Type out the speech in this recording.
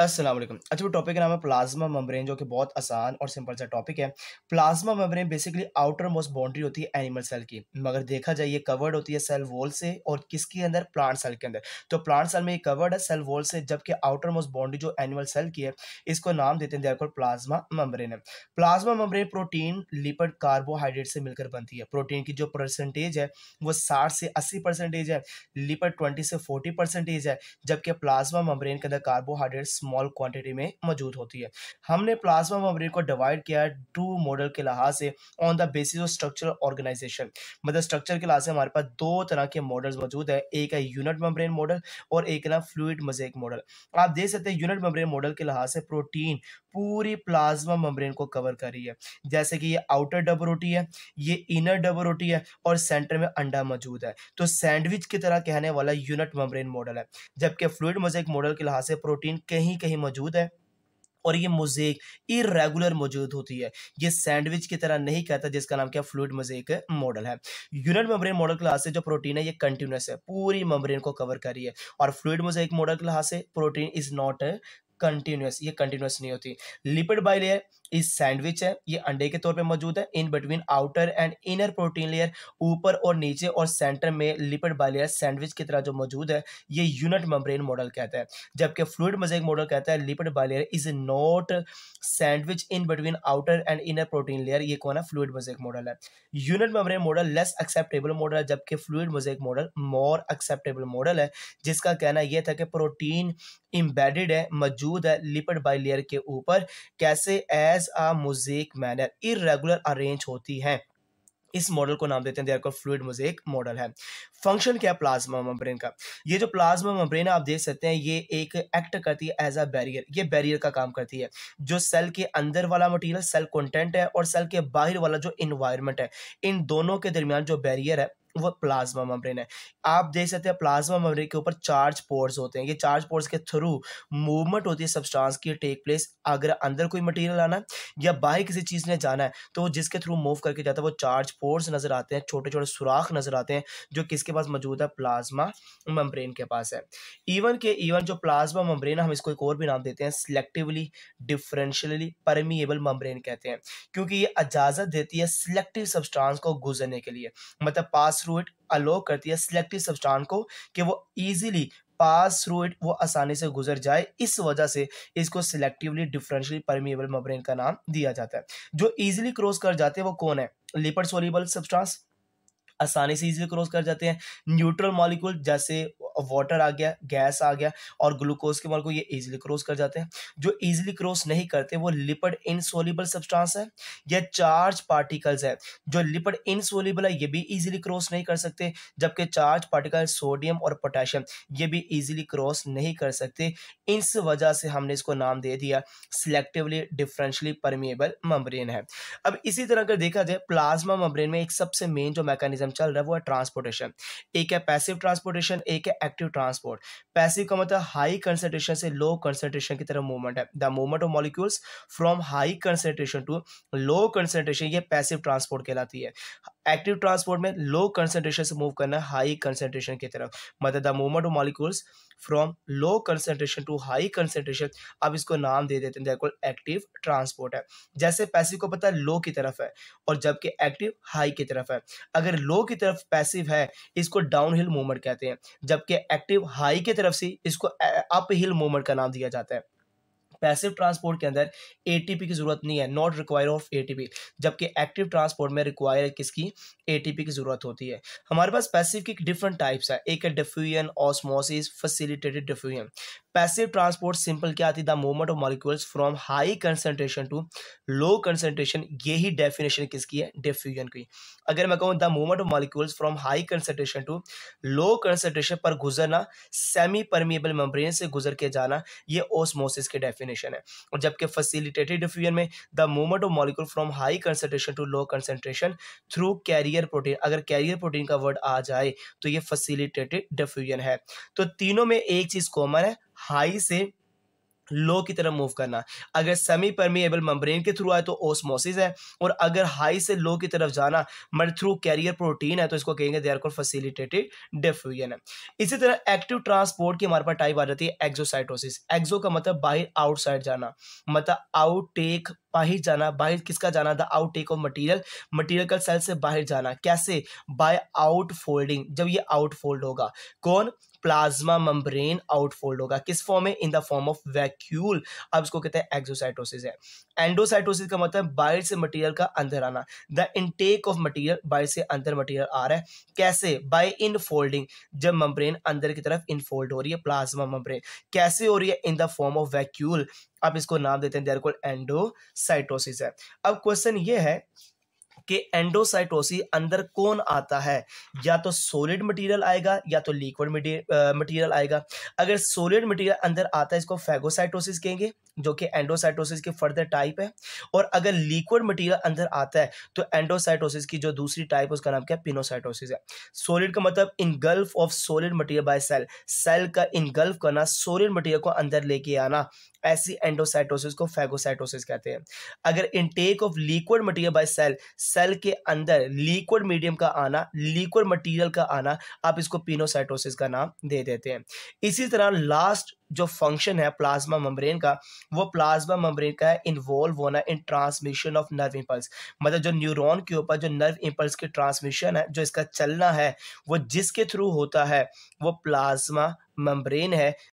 असलम अच्छा वो टॉपिक का नाम है प्लाज्मा मेम्ब्रेन जो कि बहुत आसान और सिंपल सा टॉपिक है plasma membrane basically outermost boundary होती है एनिमल सेल की मगर देखा जाए ये कवर्ड होती है सेल वॉल से और किसके अंदर प्लांट सेल के अंदर तो प्लांट सेल में ये कवर्ड है सेल वॉल से जबकि आउटर मोस्ट बाउंड्री जो एनिमल सेल की है इसको नाम देते हैं देखो प्लाज्मा मेम्ब्रेन है plasma membrane protein lipid carbohydrate से मिलकर बनती है प्रोटीन की जो परसेंटेज है वो साठ से अस्सी परसेंटेज है लिपड ट्वेंटी से फोर्टी परसेंटेज है जबकि प्लाज्मा मेम्ब्रेन के अंदर कार्बोहाइड्रेट स्मॉल क्वांटिटी में मौजूद होती है हमने प्लाज्मा मेम्ब्रेन को डिवाइड किया है टू मॉडल के लिहाज से on the basis of structural organization मतलब स्ट्रक्चर के लिहाज से हमारे पास दो तरह के मॉडल्स मौजूद है एक है यूनिट मेम्ब्रेन मॉडल और एक है फ्लूड मजेक मॉडल आप देख सकते हैं यूनिट मेम्ब्रेन मॉडल के लिहाज से प्रोटीन पूरी प्लाज्मा मेम्ब्रेन को कवर कर रही है जैसे कि ये आउटर डबल रोटी है ये इनर डबल रोटी है और सेंटर में अंडा मौजूद है तो सैंडविच की तरह कहने वाला यूनिट मेम्ब्रेन मॉडल है जबकि फ्लूड मोजेक मॉडल के लिहाज से प्रोटीन कहीं कहीं मौजूद है और ये मोजेक इरेगुलर मौजूद होती है ये सैंडविच की तरह नहीं कहता जिसका नाम क्या फ्लूड मोजेक मॉडल है यूनिट मेम्ब्रेन मॉडल के लिहाज से जो प्रोटीन है ये कंटिन्यूस है पूरी मेम्ब्रेन को कवर कर रही है और फ्लूड मोजेक मॉडल के लिहाज से प्रोटीन इज नॉट कंटिन्यूस ये कंटिन्यूस नहीं होती लिपिड बाइलेयर इस सैंडविच है ये अंडे के तौर पे मौजूद है in between outer and inner protein layer ऊपर और नीचे और सेंटर में लिपिड बाइलेयर सैंडविच की तरह जो मौजूद है ये यूनिट मेम्ब्रेन मॉडल कहता है जबकि फ्लूड मोजेक मॉडल कहता है lipid bilayer is not sandwich in between outer and inner protein layer ये कौन है फ्लूड मोजेक मॉडल है unit membrane model less acceptable model है जबकि fluid mosaic model more acceptable model है जिसका कहना यह था कि प्रोटीन इम्बेडेड है मौजूद है लिपिड बाइलेयर के ऊपर कैसे as as a mosaic manner irregular arrange होती है इस मॉडल को नाम देते हैं देयर को फ्लूड मोजेक मॉडल है फंक्शन क्या है प्लाज्मा मेम्ब्रेन का ये जो प्लाज्मा मेम्ब्रेन है आप देख सकते हैं ये एक एक्ट करती है एज अ बैरियर ये बैरियर का काम करती है जो सेल के अंदर वाला मटेरियल सेल कंटेंट है और सेल के बाहर वाला जो इन्वायरमेंट है इन दोनों के दरमियान जो बैरियर है वो प्लाज्मा मेम्ब्रेन है आप देख सकते हैं प्लाज्मा मेम्ब्रेन के ऊपर चार्ज पोर्स होते हैं ये चार्ज पोर्स के थ्रू मूवमेंट होती है सब्सटेंस की टेक प्लेस अगर अंदर कोई मटेरियल आना है या बाहर किसी चीज़ ने जाना है तो जिसके थ्रू मूव करके जाता है वो चार्ज पोर्स नज़र आते हैं छोटे छोटे सुराख नज़र आते हैं जो किसके पास मौजूद है प्लाज्मा मम्ब्रेन के पास है इवन के इवन जो प्लाज्मा मम्ब्रेन हम इसको एक और भी नाम देते हैं सिलेक्टिवली डिफरेंशियली परमिएबल मम्ब्रेन कहते हैं क्योंकि ये इजाज़त देती है सिलेक्टिव सब्सटेंस को गुजरने के लिए मतलब पास थ्रू इट अलो करती है सिलेक्टिव सब्सटान को कि वो ईजिली पास थ्रू इट वो आसानी से गुजर जाए इस वजह से इसको सिलेक्टिवली डिफरेंशियली परमिएबल मबरेन का नाम दिया जाता है जो ईजिली क्रॉस कर जाते हैं वो कौन है लिपड सोलिबल सब्सटांस आसानी से इजीली क्रॉस कर जाते हैं न्यूट्रल मॉलिक्यूल जैसे वाटर आ गया गैस आ गया और ग्लूकोज के मॉलिक्यूल ये इजीली क्रॉस कर जाते हैं जो इजीली क्रॉस नहीं करते वो लिपिड इनसोलिबल सब्सटेंस है या चार्ज पार्टिकल्स है जो लिपिड इनसोलिबल है ये भी इजीली क्रॉस नहीं कर सकते जबकि चार्ज पार्टिकल सोडियम और पोटेशियम ये भी इजीली क्रॉस नहीं कर सकते इस वजह से हमने इसको नाम दे दिया सिलेक्टिवली डिफरेंशली परमिएबल मम्ब्रेन है अब इसी तरह अगर देखा जाए प्लाज्मा मम्ब्रेन में एक सबसे मेन जो मैकेनिज्म सिस्टम चल रहा है वो है ट्रांसपोर्टेशन एक है पैसिव ट्रांसपोर्टेशन एक है एक्टिव ट्रांसपोर्ट पैसिव का मतलब हाई कंसेंट्रेशन से लो कंसेंट्रेशन की तरफ मूवमेंट है the movement of molecules from high concentration to low concentration ये पैसिव ट्रांसपोर्ट कहलाती है एक्टिव ट्रांसपोर्ट में लो कंसेंट्रेशन से मूव करना हाई कंसेंट्रेशन की तरफ मतलब the movement of molecules from low concentration to high concentration अब इसको नाम दे देते हैं एक्टिव ट्रांसपोर्ट है जैसे पैसिव को पता है लो की तरफ है और जबकि एक्टिव हाई की तरफ है अगर लो की तरफ पैसिव है इसको डाउन हिल मूवमेंट कहते हैं जबकि एक्टिव हाई की तरफ से इसको अप हिल मूवमेंट का नाम दिया जाता है पैसिव ट्रांसपोर्ट के अंदर ए की ज़रूरत नहीं है नॉट रिक्वायर ऑफ ए जबकि एक्टिव ट्रांसपोर्ट में रिक्वायर किसकी ए की ज़रूरत होती है हमारे पास पैसिव की डिफरेंट टाइप्स है एक है diffusion osmosis facilitated diffusion passive transport simple क्या आती the movement of molecules from high concentration to low concentration यही डेफिनेशन किसकी है डिफ्यूजन की अगर मैं कहूँ the movement of molecules from high concentration to low concentration पर गुजरना सेमी परमिएबल मेम्ब्रेन से गुजर के जाना ये ओसमोसिस के डेफिनेशन है और जबकि फैसिलिटेटेड डिफ्यूजन में the movement of molecule from high concentration to low concentration through carrier protein अगर कैरियर प्रोटीन का वर्ड आ जाए तो ये फैसिलिटेटेड डिफ्यूजन है तो तीनों में एक चीज़ कॉमन है हाई से लो की तरफ मूव करना अगर सेमी परमिएबल मम्ब्रेन के थ्रू आए तो ओसमोसिस है और अगर हाई से लो की तरफ जाना मर थ्रू कैरियर प्रोटीन है तो इसको कहेंगे दे कॉल को फैसिलिटेटेड डिफ्यूजन है इसी तरह एक्टिव ट्रांसपोर्ट की हमारे पास टाइप आ जाती है एक्जोसाइटोसिस एक्जो का मतलब बाहर आउटसाइड जाना मतलब आउटटेक बाहर जाना बाहर किसका जाना the outtake of material material का सेल से बाहर जाना कैसे बाय आउट फोल्डिंग जब ये आउट फोल्ड होगा कौन प्लाज्मा मम्ब्रेन आउटफोल्ड होगा किस फॉर्म में in the form of vacuole अब इसको कहते हैं एक्सोसाइटोसिस है एंडोसाइटोसिस का मतलब बाहर से मटेरियल का अंदर आना द इनटेक ऑफ मटेरियल बाहर से अंदर मटेरियल आ रहा है कैसे बाय इन फोल्डिंग जब मम्ब्रेन अंदर की तरफ इनफोल्ड हो रही है प्लाज्मा मम्ब्रेन कैसे हो रही है in the form of vacuole अब इसको नाम देते हैं देर कोल एंडोसाइटोसिस है अब क्वेश्चन ये है कि एंडोसाइटोसी अंदर कौन आता है या तो सॉलिड मटेरियल आएगा या तो लिक्विड मटेरियल आएगा अगर सॉलिड मटेरियल अंदर आता है इसको फेगोसाइटोसिस कहेंगे जो कि एंडोसाइटोसिस की फर्दर टाइप है और अगर लिक्विड मटेरियल अंदर आता है तो एंडोसाइटोसिस की जो दूसरी टाइप उसका नाम क्या है पिनोसाइटोसिस है सॉलिड का मतलब engulf of solid material by cell cell का इनगल्फ करना सॉलिड मटेरियल को अंदर लेके आना ऐसी एंडोसाइटोसिस को फैगोसाइटोसिस कहते हैं अगर intake of liquid material by cell cell के अंदर लिक्विड मीडियम का आना लिक्विड मटेरियल का आना आप इसको पिनोसाइटोसिस का नाम दे देते हैं इसी तरह लास्ट जो फंक्शन है प्लाज्मा मेम्ब्रेन का वो प्लाज्मा मेम्ब्रेन का है इन्वॉल्व होना in transmission of nerve impulse मतलब जो न्यूरॉन के ऊपर जो नर्व इम्पल्स के ट्रांसमिशन है जो इसका चलना है वो जिसके थ्रू होता है वो प्लाज्मा मेम्ब्रेन है